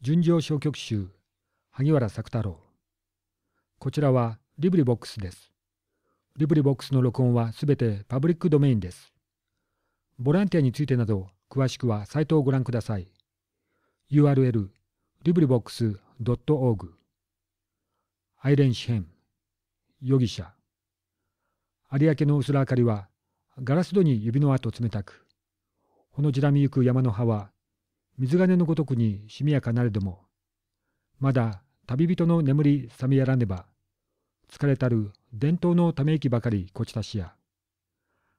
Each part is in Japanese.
純情小曲集萩原作太郎こちらはリブリボックスです。リブリボックスの録音はすべてパブリックドメインです。ボランティアについてなど詳しくはサイトをご覧ください。URL リブリボックス .org アイレン詩編容疑者有明の薄ら明かりはガラス戸に指の跡冷たく、ほのじらみゆく山の葉は水金のごとくにしみやかなれども、まだ旅人の眠り覚めやらねば、疲れたる伝統のため息ばかりこちたしや。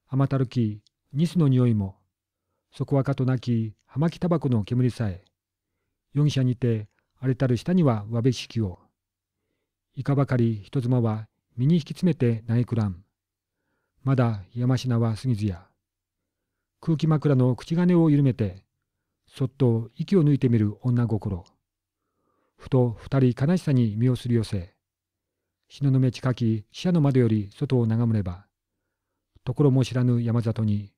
甘たるき、ニスの匂いも、そこはかとなき、葉巻タバコの煙さえ、容疑者にて、荒れたる下にはわべしきを。いかばかり人妻は身に引き詰めてないくらん。まだ山科は過ぎずや。空気枕の口金を緩めて、そっと息を抜いてみる女心。ふと二人悲しさに身をすり寄せ、東雲近き死者の窓より外を眺めれば、ところも知らぬ山里に、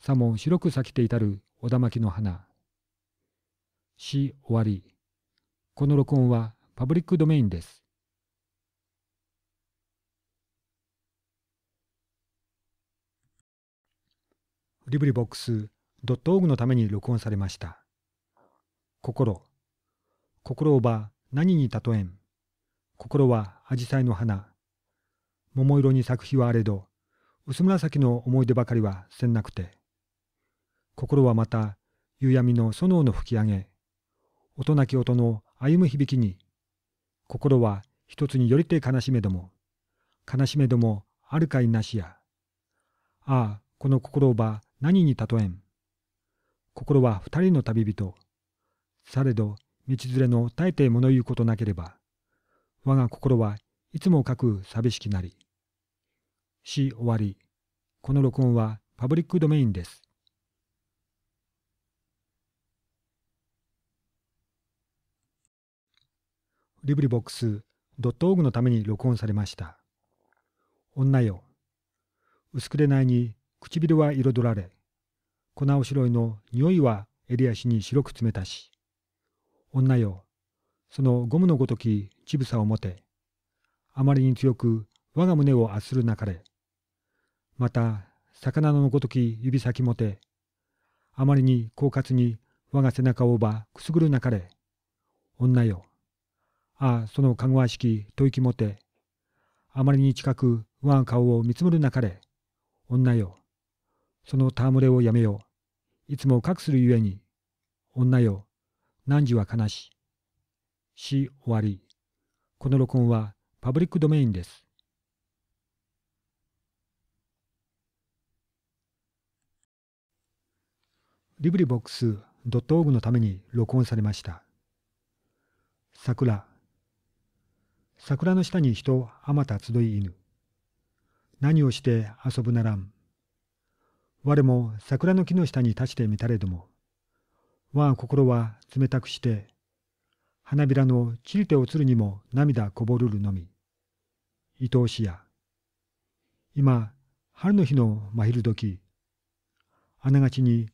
さも白く咲きて至る小田巻の花。死終わり。この録音はパブリックドメインです。リブリボックスドットオーグのために録音されました。心。心をば何に例えん。心は紫陽花の花。桃色に咲く日はあれど、薄紫の思い出ばかりはせんなくて。心はまた、夕闇の園の吹き上げ。音なき音の歩む響きに。心は一つによりて悲しめども。悲しめどもあるかいなしや。ああ、この心ば何に例えん。心は二人の旅人。されど、道連れの大抵物言うことなければ、我が心はいつもかく寂しきなり。し終わり。この録音はパブリックドメインです。リブリボックスドットオーグのために録音されました。女よ。薄くれないに唇は彩られ、粉おしろいの匂いは襟足に白く詰めたし。女よ、そのゴムのごとき乳房を持て。あまりに強く我が胸を圧するなかれ。また、魚のごとき指先もて。あまりに狡猾に我が背中をばくすぐるなかれ。女よ。ああ、そのかぐわしき吐息もて。あまりに近く我が顔を見つむるなかれ。女よ。その戯れをやめよう。いつも隠するゆえに、女よ、汝は悲し。し、終わり。この録音はパブリックドメインです。リブリボックス .org のために録音されました。桜。桜の下に人あまた集い犬。何をして遊ぶならん。我も桜の木の下に立してみたれども、我が心は冷たくして、花びらの散りてをつるにも涙こぼるるのみ。伊おしや。今、春の日の真昼時、あながちに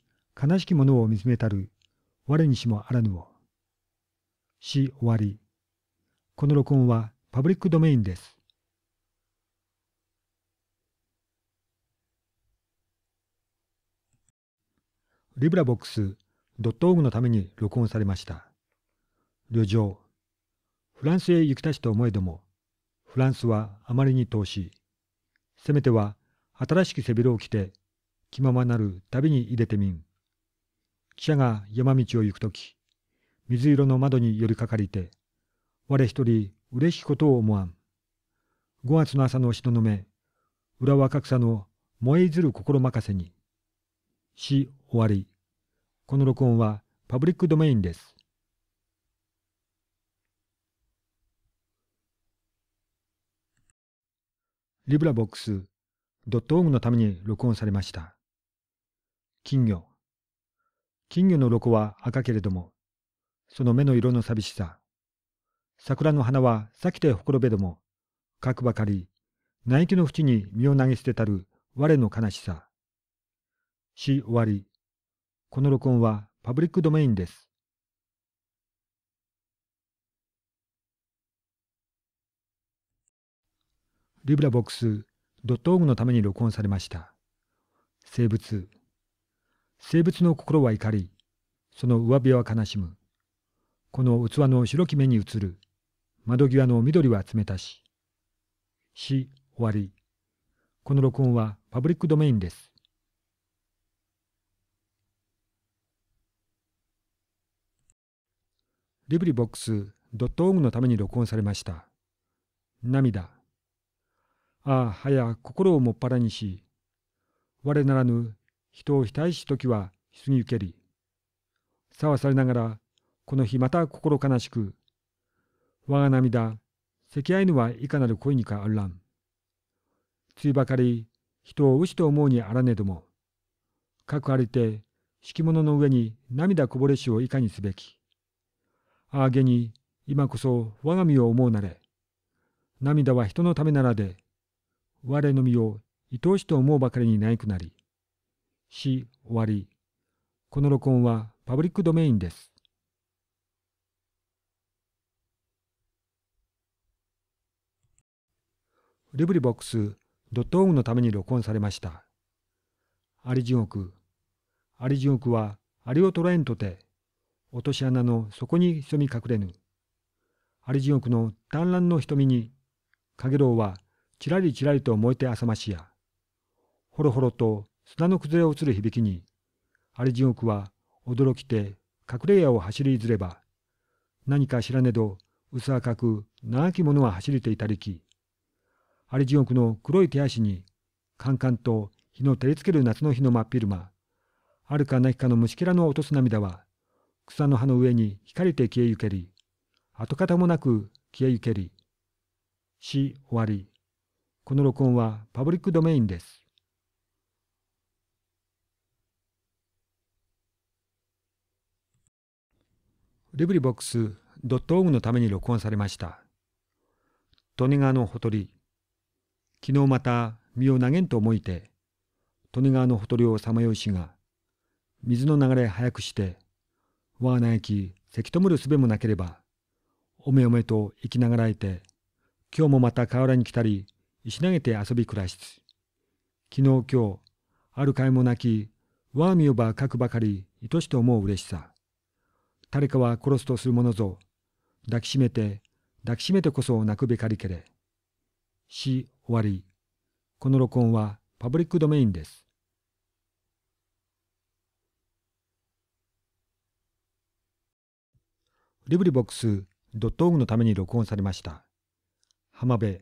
悲しきものを見つめたる、我にしもあらぬを。し終わり。この録音はパブリックドメインです。librabox.org のために録音されました。旅情。フランスへ行きたしと思えども、フランスはあまりに遠しい。せめては新しき背広を着て、気ままなる旅に入れてみん。汽車が山道を行くとき、水色の窓に寄りかかりて、我一人嬉しきことを思わん。5月の朝のの雲、浦和格差の燃えいずる心任せに、終わり。この録音はパブリックドメインです。リブラボックス .org のために録音されました。金魚。金魚のロコは赤けれども、その目の色の寂しさ。桜の花は咲きてほころべども、かくばかり、泣木の淵に身を投げ捨てたる我の悲しさ。死終わり。この録音はパブリックドメインです。リブラボックス .org のために録音されました。生物。生物の心は怒り、その上辺は悲しむ。この器の白き目に映る。窓際の緑は冷たし。し、終わり。この録音はパブリックドメインです。リブリボックスドットオのために録音されました。涙。ああ、はや心をもっぱらにし、我ならぬ人を非いし時は過ぎ受けり。さわされながら、この日また心悲しく、我が涙、赤愛ぬはいかなる恋にかあるらん。ついばかり、人を牛と思うにあらねども、かくありて、敷物の上に涙こぼれしをいかにすべき。ああげに今こそ我が身を思うなれ。涙は人のためならで、我の身を愛おしと思うばかりにないくなり。し、終わり。この録音はパブリックドメインです。リブリボックスドットオムのために録音されました。アリ地獄。アリ地獄はアリを捉えんとて、落とし穴の底に潜み隠れぬ。あり地獄の淡乱の瞳に、かげろうはちらりちらりと燃えてさましや。ほろほろと砂の崩れ落ちる響きに、あり地獄は驚きて隠れ家を走りずれば、何か知らねど薄赤く長き者は走れていたりき、あり地獄の黒い手足に、カンカンと日の照りつける夏の日の真っ昼間、あるかなきかの虫けらの落とす涙は、草の葉の上に光かて消えゆけり。跡形もなく消えゆけり。し終わり。この録音はパブリックドメインです。リブリボックス .org のために録音されました。利根川のほとり。昨日また身を投げんと思いて、利根川のほとりをさまようしが、水の流れ早くして、わあなやき、せきとむるすべもなければ、おめおめと生きながらえて、今日もまた河原に来たり、石投げて遊び暮らしつ。昨日今日、あるかいもなき、わあ見よば書くばかり、愛しと思う嬉しさ。誰かは殺すとするものぞ、抱きしめて、抱きしめてこそ泣くべかりけれ。し、終わり。この録音はパブリックドメインです。リブリボックスドットオのために録音されました。浜辺。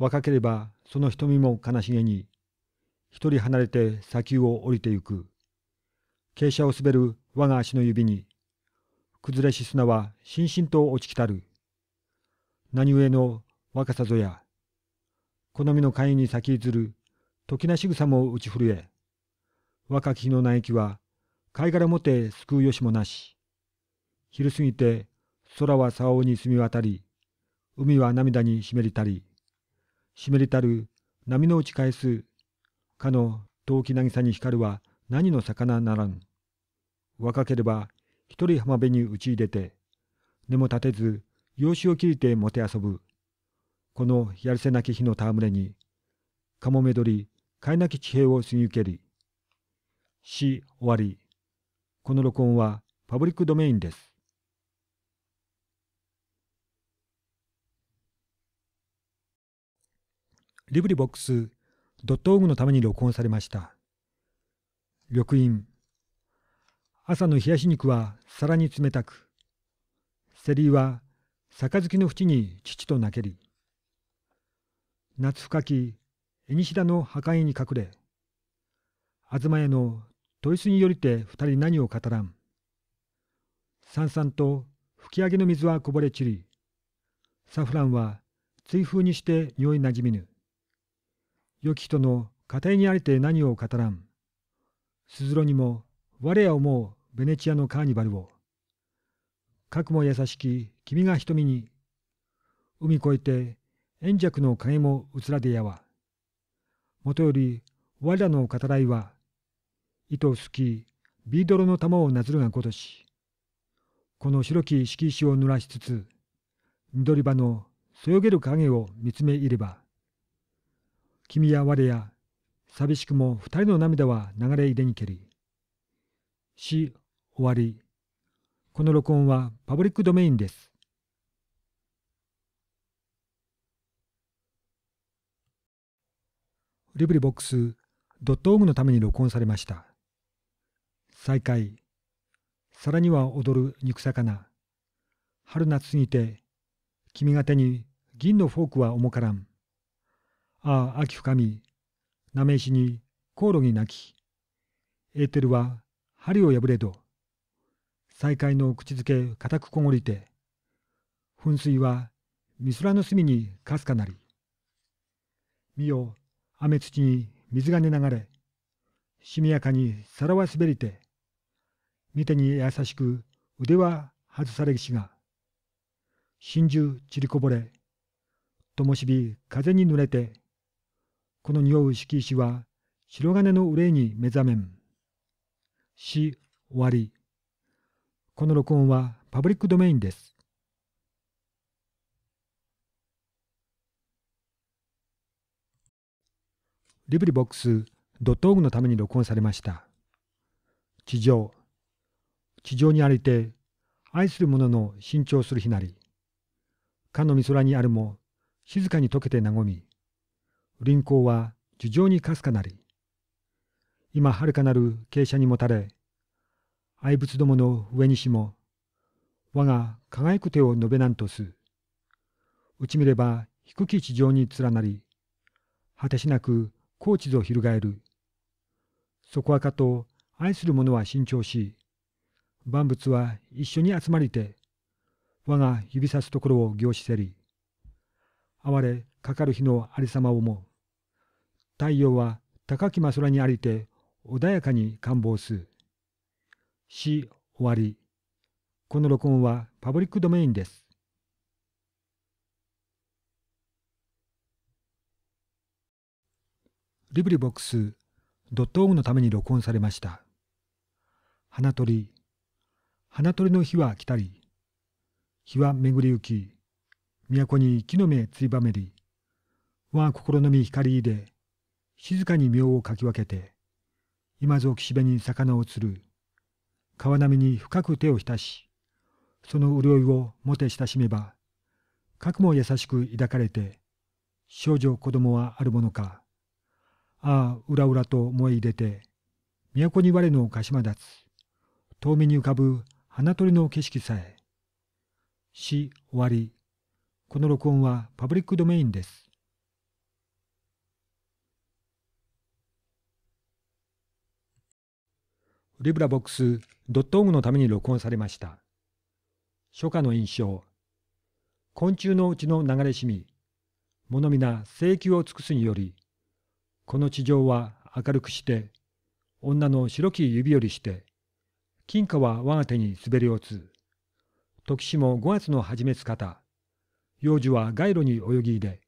若ければその瞳も悲しげに、一人離れて砂丘を降りてゆく。傾斜を滑る我が足の指に、崩れし砂はしんしんと落ちきたる。何故の若さぞや、好みの会に先ずる時なしぐさも打ち震え、若き日の苗木は、貝殻もて救うよしもなし。昼過ぎて空は竿に澄み渡り、海は涙に湿りたり、湿りたる波の打ち返す、かの遠き渚に光るは何の魚ならん。若ければ一人浜辺に打ち入れて、根も立てず、養子を切りてもて遊ぶ。このやるせなき日の戯れに、かもめどり、かえなき地平を過ぎ受けり。し終わり。この録音はパブリックドメインです。リブリボックスドットオグのために録音されました。緑陰。朝の冷やし肉は皿に冷たく。セリは杯の縁に父と泣けり。夏深き、江西田の墓壊に隠れ。東屋の豊洲によりて二人何を語らん。さんさんと吹き上げの水はこぼれ散り。サフランは追風にして匂いなじみぬ。良き人の家庭にありて何を語らん。鈴ずにも我や思うベネチアのカーニバルを。かくも優しき君が瞳に。海越えて炎弱の影もうつらでやわ。もとより我らの語らいは、糸をすきビードロの玉をなずるがごとし。この白き敷石を濡らしつつ、緑葉のそよげる影を見つめいれば、君や我や、寂しくも二人の涙は流れ入れにけり。し、終わり。この録音はパブリックドメインです。リブリボックスドットオグのために録音されました。再開。皿には踊る肉魚。春夏すぎて、君が手に銀のフォークは重からん。ああ秋深みなめしにコオロギきエーテルは針を破れど再会の口づけ固くこごりて噴水はみすらの隅にかすかなり見よ雨土に水がね流れしみやかに皿は滑りて見てに優しく腕は外されしが真珠散りこぼれともし風に濡れてこの匂う敷石は白金の憂いに目覚めん。し、終わり。この録音はパブリックドメインです。リブリボックスドットオーグのために録音されました。地上。地上に歩いて、愛する者の新調するひなり。かのみそらにあるも、静かに溶けて和み。輪行は樹上にかすかなり、今はるかなる傾斜にもたれ、愛仏どもの上にしも、我が輝く手を述べなんとす。うち見れば低き地上に連なり、果てしなく高地ぞ翻る。そこはかと愛する者は慎重し、万物は一緒に集まりて、我が指さすところを行視せり。哀れかかる日のありさまをも。太陽は高きそ空にありて穏やかに感望す。し終わり。この録音はパブリックドメインです。リブリボックスドットオグのために録音されました。花鳥。花鳥の日は来たり。日は巡り行き。都に木の芽ついばめり。我が心のみ光で。静かに妙をかき分けて、今ぞ岸辺に魚を釣る。川波に深く手を浸し、その潤いをもて親しめば、かくも優しく抱かれて、少女子供はあるものか。ああ、うらうらと燃え入れて、都に我の鹿島立つ。遠目に浮かぶ花鳥の景色さえ。し、終わり。この録音はパブリックドメインです。リブラボックスドットオグのために録音されました。初夏の印象。昆虫のうちの流れしみ。物皆請求を尽くすにより、この地上は明るくして、女の白き指よりして、金貨は我が手に滑り落つ。時しも五月の初めつ方。幼児は街路に泳ぎ入れ、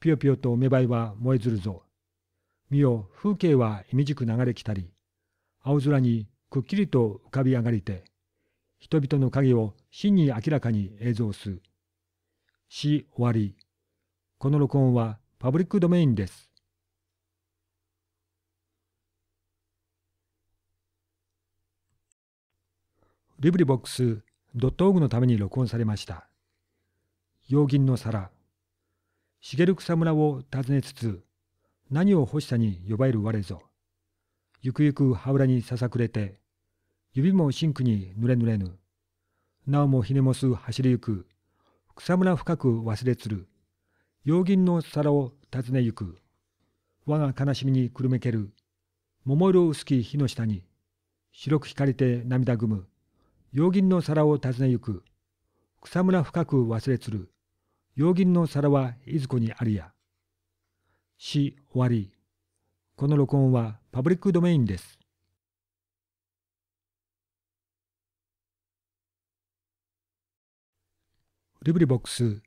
ぴよぴよと芽生えは燃えずるぞ。見よ、風景は意味じく流れ来たり、青空にくっきりと浮かび上がりて、人々の影を真に明らかに映像す。し終わり。この録音はパブリックドメインです。リブリボックスドットオのために録音されました。洋銀の皿。茂草村を訪ねつつ、何を欲しさに呼ばれる我ぞ。ゆくゆく羽裏にささくれて、指もシンクに濡れ濡れぬ。なおもひねもす走りゆく、草むら深く忘れつる。陽銀の皿を訪ねゆく。我が悲しみにくるめける。桃色薄き火の下に、白く光りて涙ぐむ。陽銀の皿を訪ねゆく。草むら深く忘れつる。陽銀の皿はいずこにありや。し終わり。この録音はパブリックドメインです。リブリボックス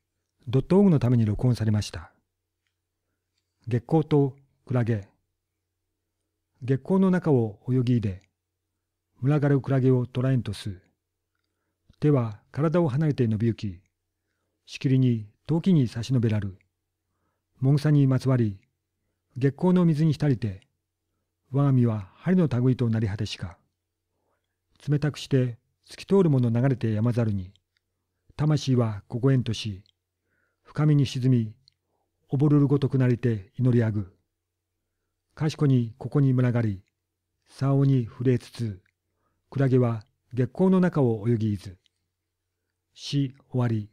.org のために録音されました。月光とクラゲ。月光の中を泳ぎ入れ、群がるクラゲを捕らえんとす。手は体を離れて伸びゆき、しきりに遠きに差し伸べらる。もぐさにまつわり、月光の水に浸りて、我が身は針の類となり果てしか。冷たくして透き通るもの流れて山ざるに、魂はここへんとし、深みに沈み、おぼるるごとくなりて祈りあぐ。かしこにここに群がり、竿に触れつつ、クラゲは月光の中を泳ぎいず。し終わり。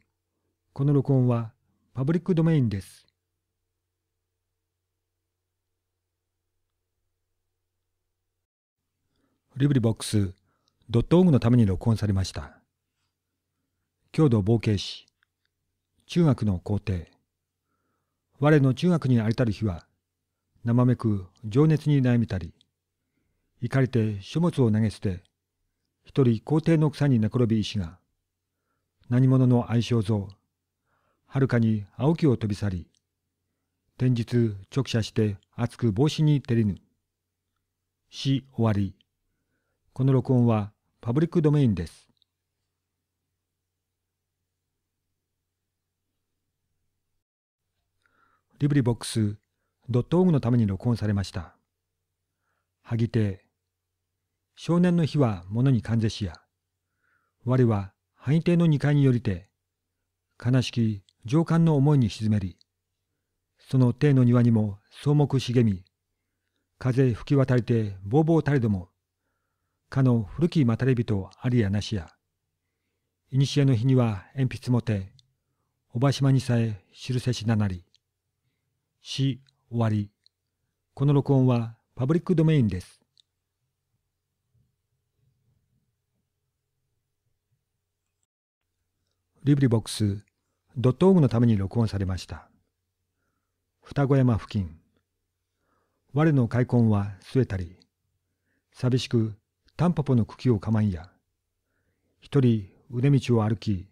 この録音はパブリックドメインです。リブリボックスドットオーグのために録音されました。郷土冒険史中学の皇帝我の中学にありたる日は生めく情熱に悩みたり怒りて書物を投げ捨て一人皇帝の草に寝転び石が何者の愛称像はるかに青木を飛び去り天日直射して厚く帽子に照りぬ死終わりこの録音はパブリックドメインです。リブリボックスドットオーグのために録音されました。萩亭少年の日は物に感じしや。我は萩亭の二階によりて、悲しき上官の思いに沈めり、その亭の庭にも草木茂み、風吹き渡りてぼうぼうたれども、かの古きまたれびとありやなしや。いにしえの日には鉛筆もて、おばしまにさえ知るせしななり。し、終わり。この録音はパブリックドメインです。リブリボックスドットオーのために録音されました。双子山付近。我の開墾は据えたり、寂しくタンポポの茎をかまんや。一人腕道を歩き、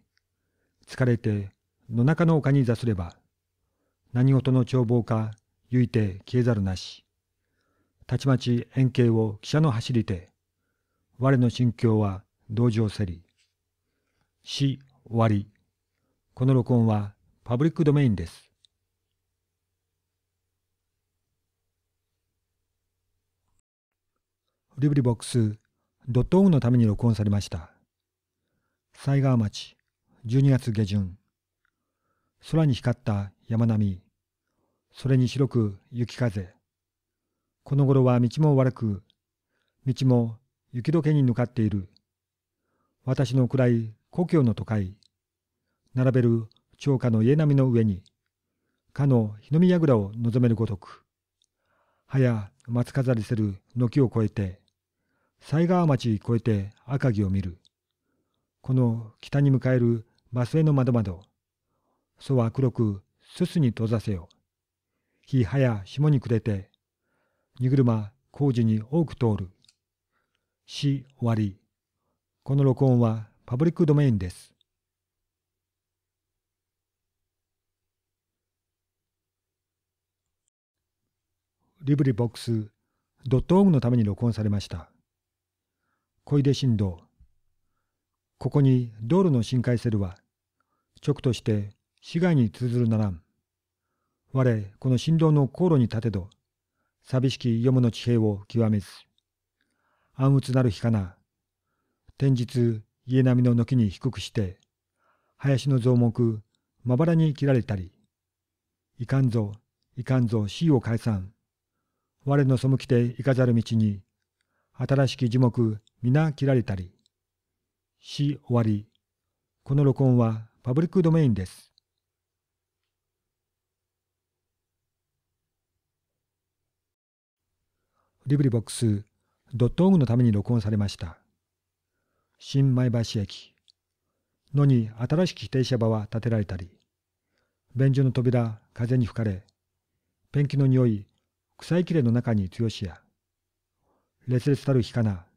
疲れて野中の丘に座すれば、何事の眺望かゆいて消えざるなし。たちまち円形を汽車の走りて、我の心境は同情せり。し、終わり。この録音はパブリックドメインです。リブリボックスドットオンのために録音されました。西川町、12月下旬。空に光った山並み。それに白く雪風。この頃は道も悪く、道も雪解けに向かっている。私の暗い故郷の都会。並べる長家の家並みの上に、かの日の見櫓を望めるごとく。はや松飾りせる軒を越えて、犀川町越えて赤城を見る。この北に迎えるバスへの窓窓。そは黒く、すすに閉ざせよ。日はや霜に暮れて、荷車工事に多く通る。し終わり。この録音はパブリックドメインです。リブリボックスドットオのために録音されました。小出新道。ここに道路の深海セルは直として市街に通ずるならん我この振動の航路に立てど寂しき読むの地平を極めず暗鬱なる日かな天日家並みの軒に低くして林の増木まばらに切られたりいかんぞいかんぞ死を解散我の背きて行かざる道に新しき樹木皆切られたり。し終わり。この録音はパブリックドメインです。リブリボックスドットオグのために録音されました。新前橋駅のに新しき停車場は建てられたり、便所の扉風に吹かれ、ペンキの匂い、臭いきれの中に強しや、烈烈たる日かな、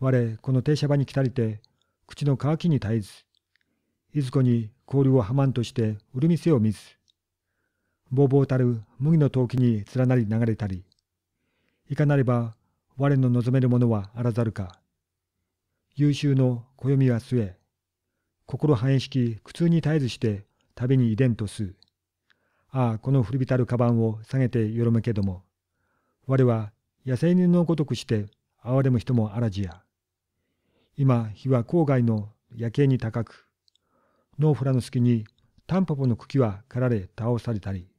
我この停車場に来たりて口の渇きに絶えずいずこに氷をはまんとして売る店を見ずぼうぼうたる麦の陶器に連なり流れたりいかなれば我の望めるものはあらざるか優秀の暦は据え心繁栄き苦痛に絶えずして旅に遺伝とすああこの古びたるカバンを下げてよろむけども我は野生人のごとくして哀れむ人もあらじや。今、火は郊外の夜景に高く、ノーフラの隙にタンポポの茎は刈られ倒されたり、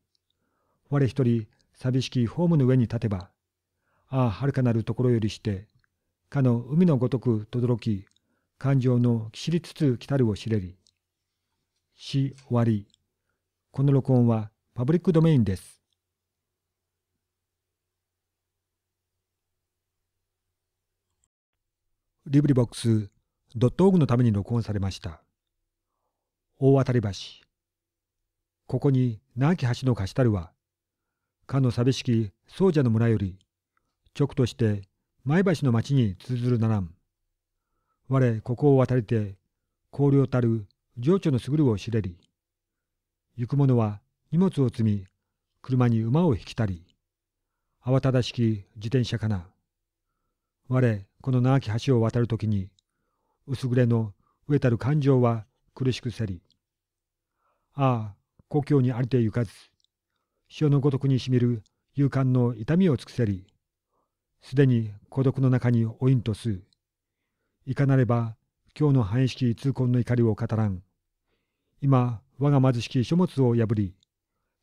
我一人寂しきホームの上に立てば、ああ、遥かなるところよりして、かの海のごとく轟き、感情のきしりつつ来たるを知れり。し終わり。この録音はパブリックドメインです。LibriVox.org のために録音されました。大当たり橋。ここに長き橋の貸したるは、かの寂しき宗者の村より、直として前橋の町に通ずるならん。我、ここを渡りて、荒涼たる情緒のすぐるを知れり。行く者は荷物を積み、車に馬を引きたり、慌ただしき自転車かな。我、この長き橋を渡る時に薄暮れの飢えたる感情は苦しくせりああ故郷にありてゆかず潮のごとくにしみる勇敢の痛みを尽くせりすでに孤独の中においんとすいかなれば今日の繁意識痛恨の怒りを語らん今我が貧しき書物を破り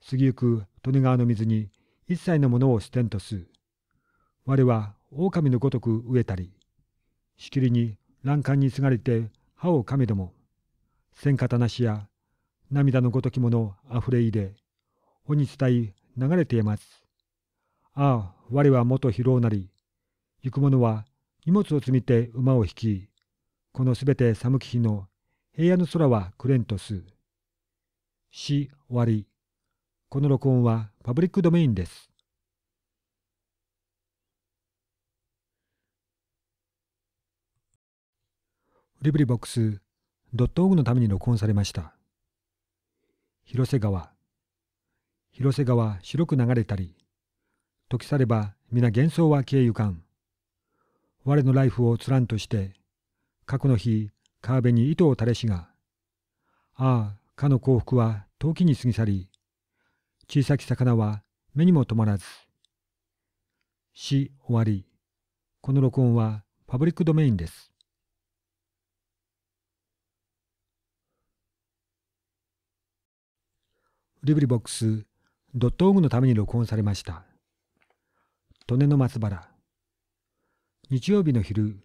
過ぎゆく利根川の水に一切のものを捨てんとす我は狼のごとく飢えたりしきりに欄干にすがれて歯をかめども、千方なしや涙のごときものあふれいで、おに伝い流れています。ああ、我は元疲労なり、行く者は荷物を積みて馬を引き、このすべて寒き日の平野の空はくれんとす。し、終わり。この録音はパブリックドメインです。リブリボックスドットオグのために録音されました。広瀬川。広瀬川白く流れたり、時されば皆幻想は消えゆかん。我のライフをつらんとして、過去の日、川辺に糸を垂れしが、ああ、かの幸福は陶器に過ぎ去り、小さき魚は目にも止まらず。し終わり。この録音はパブリックドメインです。リブリボックスドットオーグのために録音されました。利根の松原。日曜日の昼、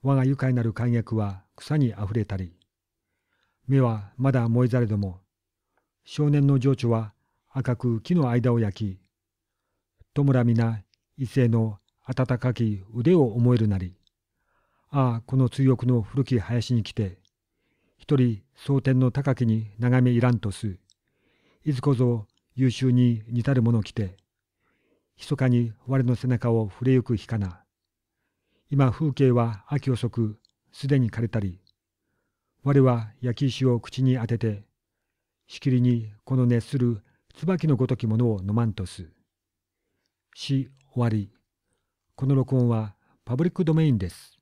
我が愉快なる観客は草にあふれたり、目はまだ燃えざれども、少年の情緒は赤く木の間を焼き、戸村皆一性の温かき腕を思えるなり、ああ、この追憶の古き林に来て、一人蒼天の高きに眺めいらんとす、いずこぞ優秀に似たるもの来て、密かに我の背中を触れゆく日かな。今風景は秋遅く、すでに枯れたり、我は焼き石を口に当てて、しきりにこの熱する椿のごときものを飲まんとす。し終わり。この録音はパブリックドメインです。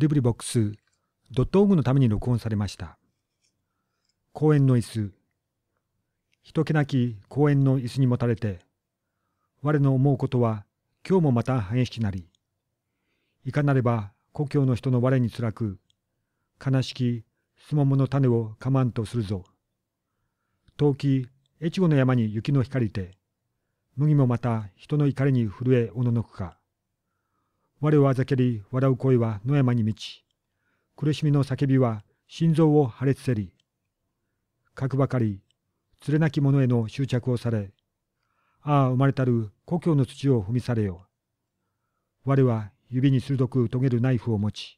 ブブリボックスドットオーグのために録音されました。公園の椅子。人気なき公園の椅子にもたれて、我の思うことは今日もまた激しくなり、いかなれば故郷の人の我につらく、悲しきすももの種をかまんとするぞ。遠き越後の山に雪の光りて、麦もまた人の怒りに震えおののくか。我をあざけり笑う声は野山に満ち苦しみの叫びは心臓を破裂せり核くばかり連れなき者への執着をされああ生まれたる故郷の土を踏みされよ我は指に鋭く研げるナイフを持ち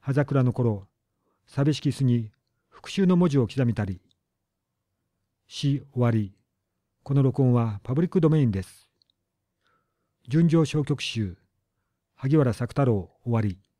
葉桜の頃寂しき巣に復讐の文字を刻みたり死終わりこの録音はパブリックドメインです。純情消極集萩原作太郎終わり。